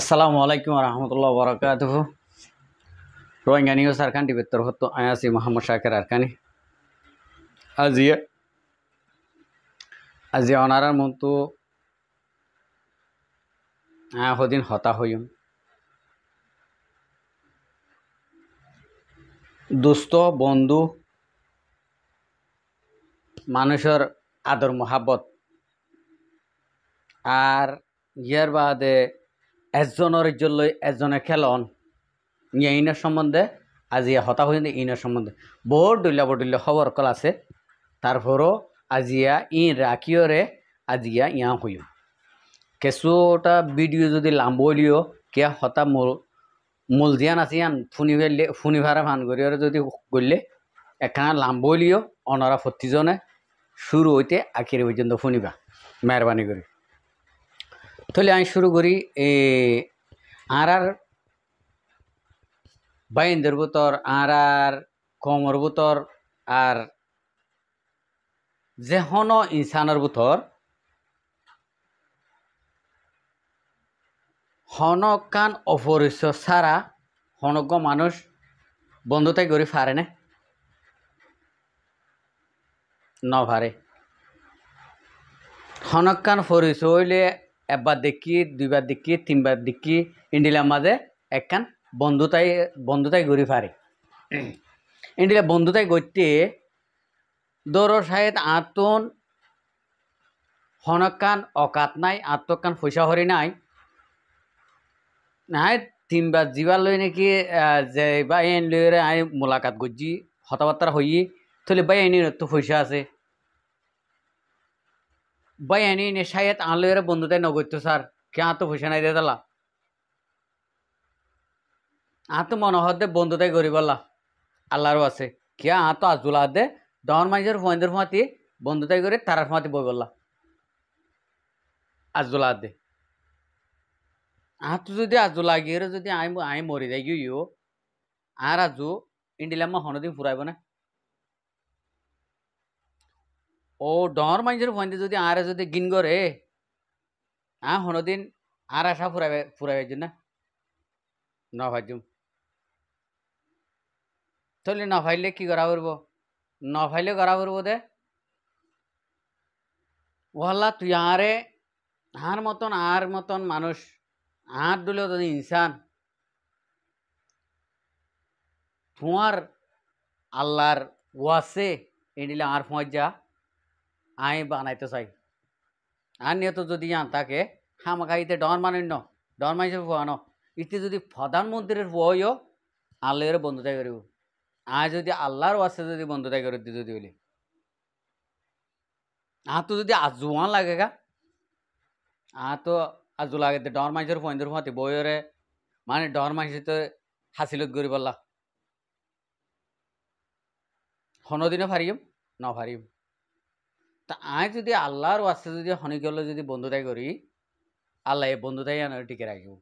আসসালামু আলাইকুম রহমতুল্লাহ বরকাত রোহিঙ্গা নিউজ আরকান টিভির তরফ তো আয়াসি মোহাম্মদ শাকের আরকানি আজিয়া আজিয়া অনারার মতো হ্যাঁ, হদিন হতা হইম দুস্থ বন্ধু মানুষের আদর মহাবত আর ইয়ার বাদে একজনের জন্য এজনে খেলন ইয়া ইনার সম্বন্ধে আজি হতা হয়ে ইনার সম্বন্ধে বহুত ডুল্লা বডুল্লা খবর কল আছে তারপরও আজিয়া ই রাখিওরে আজিয়া ইয়া হইও কেঁচুটা ভিডিও যদি লাম্বলিও কিয়া হতা মূল মূল দিয়া ইয়ান ফুনি ফেললে ফুনি ভাড়া ভান করিয়ারে যদি করলে একখানা লাম্বলিও অনারা প্রতিজনে শুরু হইতে আখির পর্যন্ত ফুনিবা মেহরবানি করে তাহলে আমি শুরু করি এ আর আর বাইন্দর বুতর আর আর কমর বুতর আর যেহন ইনসানের বুতর হনকান অপরিচ্য সারা হনজ্ঞ মানুষ বন্ধুতাই গড়ি ফারে নে নভারে হনকান ফরিচ হইলে একবার দেখি দুইবার দেখি তিনবার দেখি ইন্ডিলার মাঝে একখান বন্ধুতাই বন্ধুতাই ঘুরি ফারে ইন্ডিলা বন্ধুতাই গইতে দর সাহেদ আতন হনকান অকাত নাই আত্মকান পয়সা হরি নাই নাই তিনবার জিবার লই নাকি যে বা এন লই আই মোলাকাত গজি হতাবার্তা হইয়ে তাহলে বা এনে তো পয়সা আছে बयानी ने এনে आलो यार बंधु ते नगोत सार क्या तो फुसे নাই দালা আত মনোহর দে বন্ধু তাই গরিবাল্লা আল্লাহরও আছে কিয়া আতো আজুলা দে দহন মাইজের ফয়েন্দের ফাঁতি বন্ধু তাই করে তারার ফাঁতি বই বললা আহ দে আতো যদি আজুলা গিয়ে যদি আই আই মরি যাই গিয়ে আর আজু ইন্ডিলাম মা হনদিন ফুরাইব না ও ডর মানুষের ফোনতে যদি আরে যদি গিন করে আ হনদিন আর আশা ফুরাবে ফুরাবে না ন ভাজুম তাহলে কি করা করবো নভাইলে করা করবো দে ওহল্লা তুই আরে আর মতন আর মতন মানুষ আর দুলে তো ইনসান তোমার আল্লাহর ওয়াসে এডিলে আর ফোঁজ যা আই বানাইতে চাই আর নিহত যদি আন তাকে হামাকাইতে ডন মানিন ডন মানিছে ফুয়ানো ইতে যদি প্রধানমন্ত্রীর বইও আল্লাহর বন্ধুতাই করিব আই যদি আল্লাহর ওয়াসে যদি বন্ধুতাই করে দিত যদি বলি আহ তো যদি আজুয়ান লাগে গা আহ তো আজু লাগে ডর মাইজর ফইন্দর ফাঁতি বইরে মানে ডর মাইসে তো হাসিলত গড়ি পারলা কোনোদিনও ফারিম না ফারিম তা আয় যদি আল্লাহর ওয়াস্তে যদি হনিকলে যদি বন্ধুতাই করি আল্লাহ এই বন্ধুতাই আনার টিকে রাখিব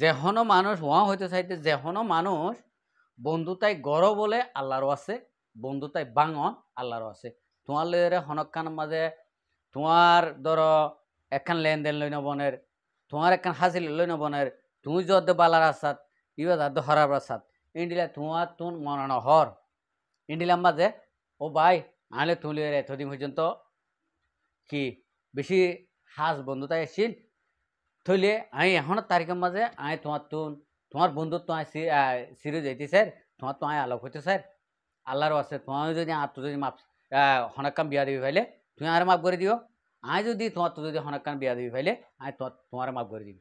যেহন মানুষ ওয়া হইতে চাইতে যেহন মানুষ বন্ধুতাই গড় বলে আল্লাহরও আছে বন্ধুতাই বাঙন আল্লাহরও আছে তোমার লয়রে হনকান মাঝে তোমার ধরো একখান লেনদেন লই নবনের তোমার একখান হাজির লই নবনের তুমি যদ বালার আসাদ ইবা দাদ হরার আসাত ইন্ডিলা তোমার তুন মনন হর ইন্ডিলাম মাঝে ও ভাই আহলে তুলিয়ার এতদিন পর্যন্ত কি বেশি হাস বন্ধুতায় আসছিল থইলে আই এখন তারিখের মাঝে আই তোমার তুন তোমার বন্ধুত্ব আই সিরিজ এটি স্যার তোমার তো আই আলোক হইতে স্যার আল্লাহরও আছে তোমার যদি আর তো যদি মাপ হনাক্কাম বিয়া দিবি ফাইলে তুমি আর মাফ করে দিও আই যদি তোমার তো যদি হনাক্কাম বিয়া দিবি ফাইলে আই তোমার তোমার মাফ করে দিবি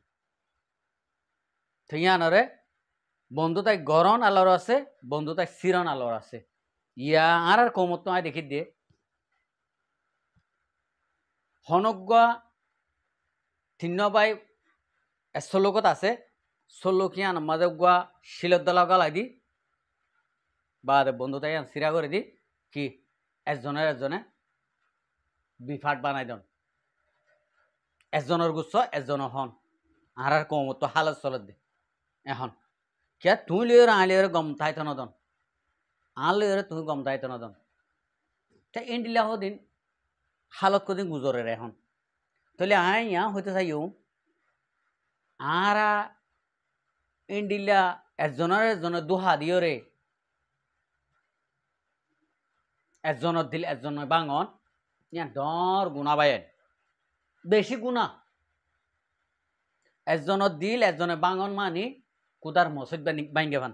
থইয়া নরে বন্ধুতায় গরণ আলোর আছে বন্ধুতায় সিরণ আলোর আছে ইয়া আর আর কৌমত নয় দেখি দে হনজ্ঞা তিন্নবাই এসলোকত আছে চল্লকিয়া নামাজজ্ঞা শিলদ্দলাগা লাগি বা বন্ধু তাই চিৰা কৰি দি কি এজনে এজনে বিফাট বানাই দন এজনৰ গুচ্ছ এজনৰ হন আহাৰ কমতো হালত চলত দে এখন কিয় তুই লৈ ৰাহ লৈ গম ঠাইত নদন আনলে তুমি গম দায়িত্ব নদম তা এন্ডিলা হদিন হালত কদিন গুজরের এখন তাহলে আয় হইতে চাইও আরা এন্ডিলা একজনের একজনের দুহা দিও রে একজনের দিল একজনের বাঙন ইয়া ডর গুণা বায়েন বেশি গুণা একজনের দিল একজনের বাঙন মানি কুদার মসজিদ বাইঙ্গে ভান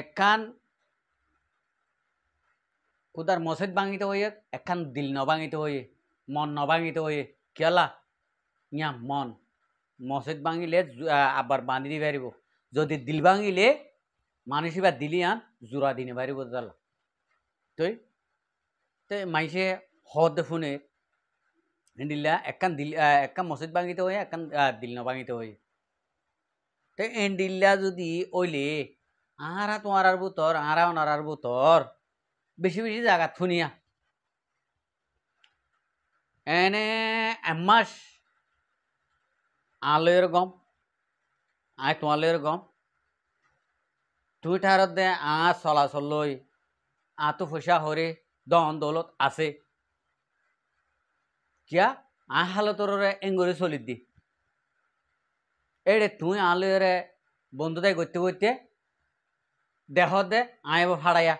একখান খুদার মসজিদ ভাঙিতে হইয়ে একখান দিল ভাঙিতে হইয়ে মন ভাঙিতে হইয়ে কেলা ইয়া মন মসজিদ ভাঙিলে আবার বাঁধি দিয়ে পারিব যদি দিল ভাঙিলে মানুষ বা দিলি আন জোড়া দিনে পারিব তালা তুই তো মাইসে হদ শুনে দিলা একখান দিল একখান মসজিদ ভাঙিতে হয়ে একখান দিল ভাঙিতে হয়ে তো এন্ডিল্লা যদি ওইলে আহারা তোমার আর বুতর আহারা ওনার আর বুতর বেশি বেশি জায়গা থুনিয়া এনে এমাস আলোয়ের গম আয় তোমালের গম তুই দে আ চলাচল লই আতো ফসা হরে দন দৌলত আছে কিয়া আ হালতরে এঙ্গরে চলি দি এড়ে তুই আলয়ের বন্ধুতাই গতে করতে দেহতে আয়ব ফাড়াইয়া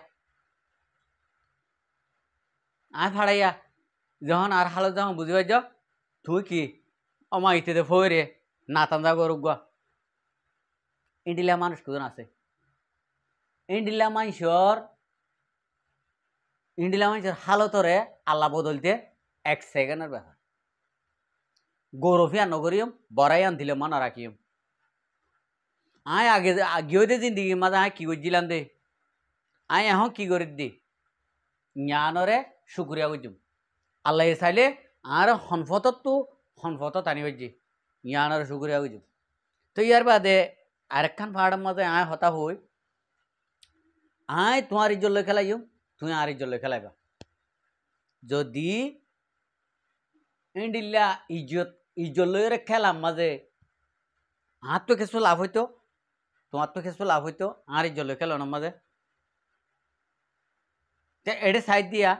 আয় ফাড়াইয়া যখন আর হালত যখন বুঝি পাইছ তুই কি আমার ইতিতে ফই রে গরু গা ইন্ডিলা মানুষ কুজন আছে ইন্ডিলা মানুষর ইন্ডিলা মানুষের হালতরে আল্লাহ বদলতে এক সেকেন্ডের ব্যাপার গৌরফিয়া বড়াই আন দিলে মানা রাখিম আয় আগে আগে হইতে জিন্দিগি মাঝে আয় কী করছিলাম দে আয় এখন কী করে দি জ্ঞানরে শুক্রিয়া করছুম আল্লাহ চাইলে আর সনফত তো সনফত টানি হইছি জ্ঞানরে শুক্রিয়া করছুম তো ইয়ার বাদে আরেকখান পাহাড়ের মাঝে আয় হতা হই আয় তোমার ইজ্জল খেলাইও তুমি আর ইজ্জল খেলাইবা যদি ইন্ডিল্লা ইজ্জত ইজ্জলের খেলাম মাঝে হাত তো কিছু লাভ হইতো তোমার খেসু লাভ হইতো আর জলে খেলো আমাদের এডে সাইড দিয়া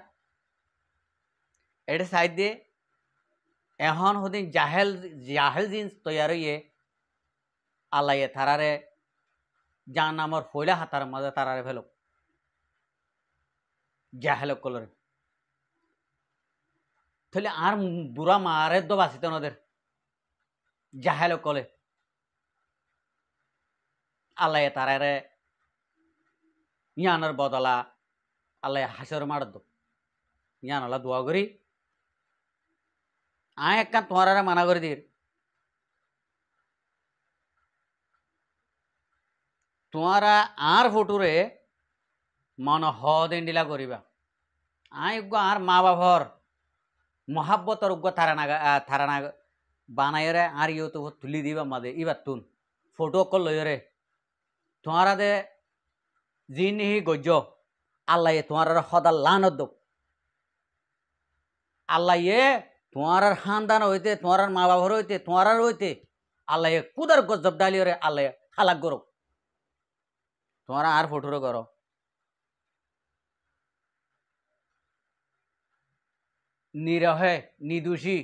এডে সাইড দিয়ে এখন হদিন জাহেল জাহেল জিন্স তৈয়ার হইয়ে আলাইয়ে তারারে যা নামর ফইলা হাতার মাঝে তারারে ফেলক জাহেল কলরে তাহলে আর বুড়া মারের তো বাঁচিত নদের জাহেল কলে আল্লাহ তারারে ইয়ানোর বদলা আল্লাহ হাসর মারদ ইয়ান আল্লাহ দোয়া করি আয় একটা মানা করে দি তোমারা আর ফটোরে মন হদ এন্ডিলা করিবা আয় আর মা বাবর মহাব্বতর উগ্র থারানাগা থারানাগা বানায়রে আর ইউটিউব তুলি দিবা মাদে ইবার তুন ফটো অকল লয়রে তোমার দে যি গজ্য আল্লাহ তোমার সদা লানত দক আল্লাহ তোমার খানদান হইতে তোমার মা বাবর হইতে তোমার হইতে আল্লাহে কুদার গজব ডালিয়রে আল্লাহ হালাক গরক তোমার আর ফটোর কর নিরহে নিদোষী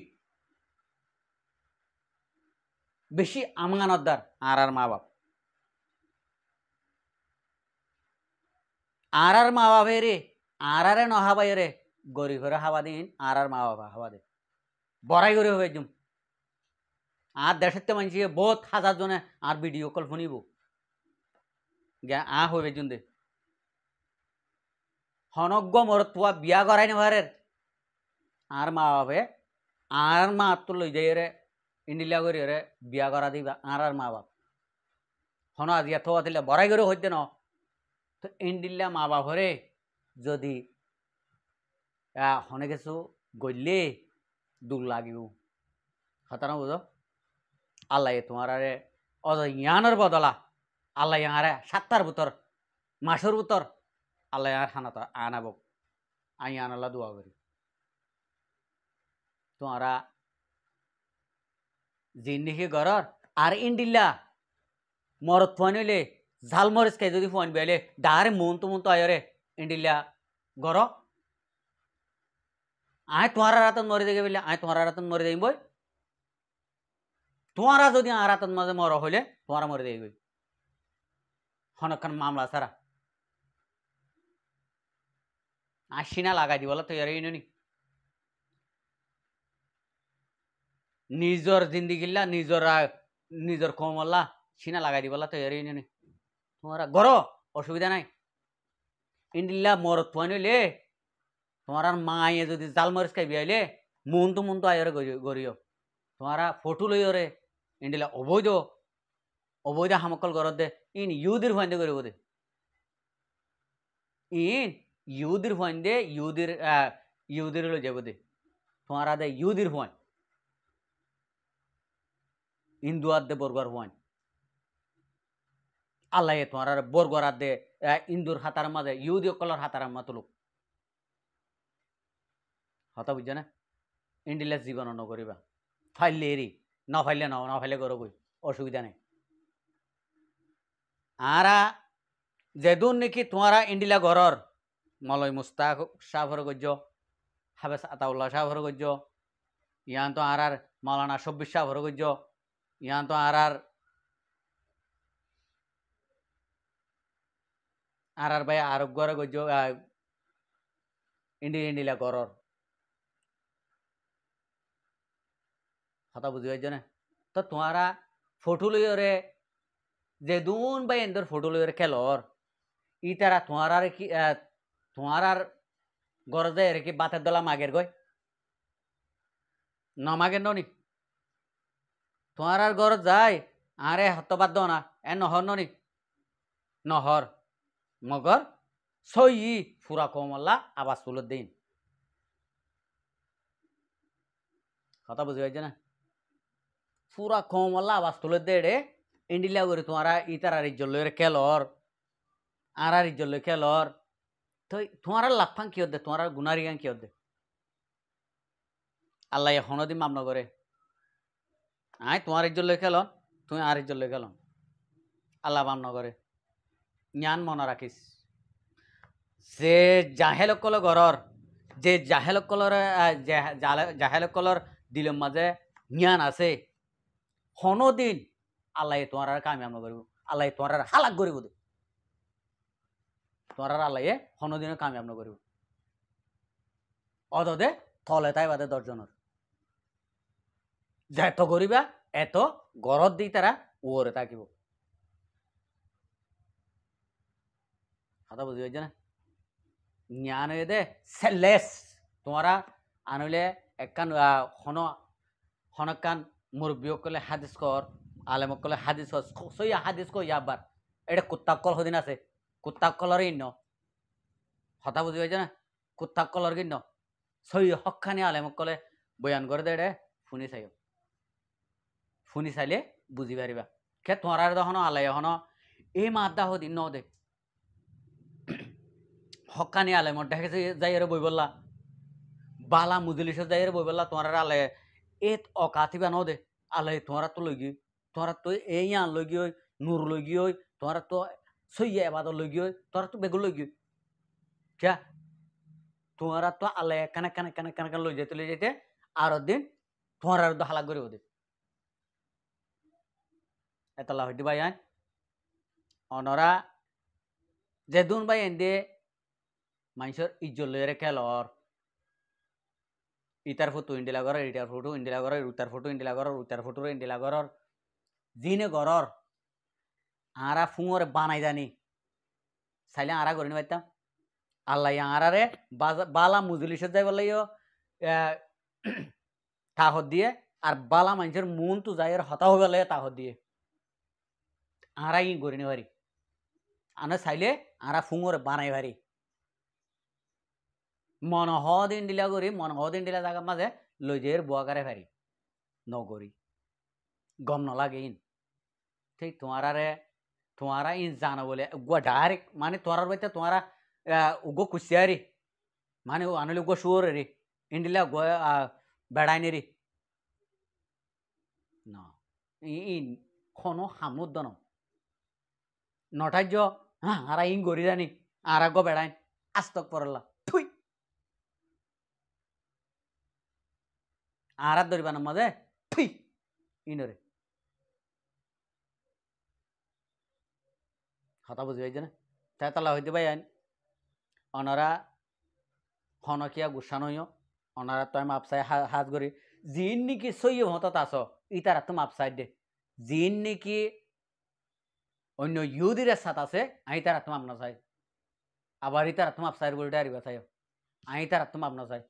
বেশি আমানতদার আর আর মা বাপ আর আর মা বাবা রে আর আরে নহাবাই রে গরি ঘরে হাওয়া দিন আর আর মা বাবা হাওয়া দে বড়াই গরি হবে একদম আর দেশের মানছি বহুত হাজার জনে আর ভিডিও কল শুনিব আ হবে একজন দে হনজ্ঞ মরত পোৱা বিয়া করাই নেভারে আর মা বাপে আর মা তো লই যাই রে ইন্ডিলা করে রে বিয়া করা দিবা আর আর মা বাপ হন আজি এত বড়াই গরি হইতে ন তো এন্ডিল্লা মা বাপরে যদি হনে গেছো গইলে দুঃখ লাগিব খতরা বুঝো আল্লাহ তোমার আরে অজ ইয়ানোর বদলা আল্লাহ ইয়ারে সাতটার বুতর মাসর বুতর আল্লাহ ইয়ার হানাত আনাব আই আনাল্লা দোয়া করি তোমারা জিন্দিগি গরর আর ইন্দিল্লা মরত ফুয়ানিলে ঝালমরিচ খাই যদি ফুয়ান বেলে ডারে মন তো মন তো আয়রে ইন্ডিলা গর আয় তোমারা রাতন মরে দেখে বলে আয় তোমারা রাতন মরে দেই বই তোমারা যদি আর রাতন মাঝে মর হইলে তোমারা মরে দেই বই হনক্ষণ মামলা সারা আশিনা লাগাই দিবলা তো ইয়ারে ইনি নিজর জিন্দিগিল্লা নিজর নিজর কমল্লা সিনা লাগাই দিবলা তো ইয়ারে ইনি তোমরা গরো অসুবিধা নাই ইন্ডিল্লা মরত পানি লে তোমার মায়ে যদি জাল মরিচ খাই বিয়াইলে মন তো মন তো আয়রে গরিও তোমারা ফটো লই ইন্দিলা ইন্ডিলা অবৈধ অবৈধ হামকল গরত দে ইন ইউদির ভয়ন্দে করিব দে ইন ইউদির ভয়ন্দে ইউদির ইউদির লই যাব দে তোমার দে ইউদির ফাইন ইন্দুয়ার দে বরগর ফাইন আল্লাহ তোমার আর বরগরাত দে ইন্দুর হাতার মাঝে ইউদি কলর হাতার মাতুলুক হতা বুঝছে না ইন্ডিলেস জীবন নকরিবা ফাইলে এরি না ফাইলে নাও না ফাইলে করো অসুবিধা নেই আরা যেদুন নাকি তোমারা ইন্ডিলা ঘরর মলয় মুস্তাক শাহর গজ্য হাবেস আতাউল্লাহ শাহর গজ্য ইয়ান তো আর আর মালানা সব্বিশ শাহর গজ্য ইয়ান তো আর আর আৰ আৰ বাই আৰোগ্য আৰু গজ্য ইণ্ডিৰ ইণ্ডিলা গড়ৰ কথা বুজি পাইছ নে তো তোমাৰা ফটো লৈ অৰে যে দোন বাই এন্দৰ ফটো লৈ অৰে খেলৰ ই তাৰা তোমাৰাৰ কি তোমাৰাৰ গড় যে এৰে কি বাটে দলা মাগেৰ গৈ নমাগে ননি তোমাৰাৰ গড়ত যায় আৰে হতবাদ্য না এ নহৰ ননি নহৰ मगर सही फुरा कोमल्ला আবাসুলউদ্দিন কথা বুঝে গেছে না ফুরা কোমল্লা আবাসুলউদ্দেড়ে ইন্ডিলা করে তোমারা ইতারার জল্লের খেলর আরার জল্লে খেলর তো তোমারা লাফাং কি হদে তোমারা গুনারিগান কি হদে আল্লাহ এখনো দিন মামলা করে আয় তোমার জল্লে খেলন তুমি আর জল্লে খেলন আল্লাহ মাম করে জ্ঞান মনে ৰাখিছ যে জাহেলসকলৰ ঘৰৰ যে জাহেলসকলৰ জাহেলসকলৰ দিলৰ মাজে জ্ঞান আছে সনদিন আল্লাহ তোমাৰ কামিয়াব নকৰিব আল্লাহ তোমাৰ হালাক কৰিব দে তোমাৰ আল্লাহে সনদিনৰ কামিয়াব নকৰিব অদদে থল এটাই বাদে দহজনের যে এত গরিবা এত গরত দিয়ে তারা উয়রে থাকিব কথা বুঝি পাইছে না জ্ঞান হয়ে দে সেলেস তোমরা আনলে একখান হন হনকান মুরব্বীক কলে হাদিস কর আলেমক কলে হাদিস কর সই হাদিস কর ইয়াবার এটা কুত্তাক কল সদিন আছে কুত্তাক কলর ইন্ন কথা বুঝি পাইছে না কুত্তাক কলর কিন্ন সই হকানি আলেমক কলে বয়ান করে দে এটা শুনি চাই শুনি চাইলে বুঝি পাৰিবা খে তোৰাৰ দহন আলাই হন এই মাত দাহ দিন ন দে হকানি আলে আলেমর যাই আর বই বললা বালা মুজলিস আর বই বললা তোমার আলে এ অকাথিবা ন দে আলে তোমারা তো লগি তোমারা তো এই আন লগি ওই নূর লগি ওই তোমারা তো সইয়া এবাদ লগি ওই তোরা তো বেগুন লগি কে তোমারা তো আলে কানে কানে কানে কানে কানে লই যেতে লই যেতে আর দিন তোমার আর হালা করে ওদের এতলা হইতে ভাই অনরা যেদুন ভাই এন্দে মানুষের ইজ্জত লইয়ারে খেলর ইতার ফটো ইন্ডিলা গড়র ইটার ফটো ইন্ডিলা গড়র উতার ফটো ইন্ডিলা গড়র উতার ফটো ইন্ডিলা গড়র জিনে গড়র আঁরা ফুঙরে বানাই জানি চাইলে আঁরা করি পাইতাম আল্লাহ আঁরারে বালা মুজলিসত যাই বলে তাহত দিয়ে আর বালা মানুষের মন তো যাই হতা হয়ে গেলে তাহত দিয়ে আঁরা ই করি নি ভারি আনা চাইলে আঁরা ফুঙরে বানাই ভারি মন মনহদ ইন্ডিলা করি মনহদ ইন্ডিলা জাগার মাঝে লইজের বুয়াকারে ফেরি নগরী গম নলাগে ইন ঠিক তোমারারে তোমারা ইন জানো বলে গুয়া মানে তোমার বাইতে তোমারা উগো কুশিয়ারি মানে আনলি উগো শুয়োর রে ইন্ডিলা গো বেড়াইনি রে ইন খনো হামুদ দন নটাজ্য হ্যাঁ আরা ইন গরি জানি আরা গো বেড়াইন আস্তক পরলা আর আর ধরবা না মাঝে ফি ইনরে হতা বুঝি পাইছে না তাই তালা হইতে পাই আইন অনারা হনকিয়া গুসান হইও অনারা তয় মাপসাই হাত গড়ি জিন নাকি সই হতত আস ইতারা তো চাই দে জিন নেকি অন্য ইউদিরা সাথ আছে আই তারা তোমার না চাই আবার ইতারা মাপ চাই বলে ডারিবা চাই আই তারা তোমার না চাই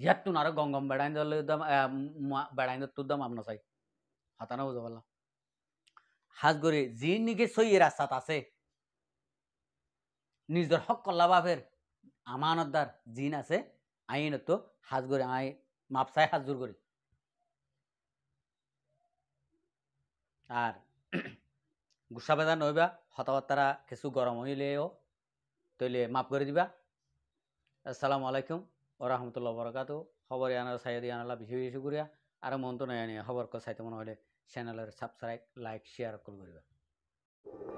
দাম ಗಂಗಂ ಬೆಡಾಯಿಂದಲ್ಲದ ಬೆಡಾಯಿಂದತ್ತುದ್ದಂ আমনা চাই হাতানা বুঝাবালা হাজগরে যে নিগে সই রাস্তাত আছে নিজের হক কল্লা বাপের আমানতদার জিন আছে আইন তো হাজগরে আই মাপসায় হাজুর করি আর গুসা বেদা নইবা হতাবার্তারা কিছু গরম হইলেও তৈলে মাপ করে দিবা আসসালামু আলাইকুম ৰহমতুল্লা বৰকাতো খবৰ আনাৰ চাইদি আনলা বিচু বিচু কৰিয়া আৰু মনটো নাই আনি খবৰ চাই তোমাৰ হ'লে চেনেলৰ ছাবস্ক্ৰাইব লাইক শ্বেয়াৰ কৰিব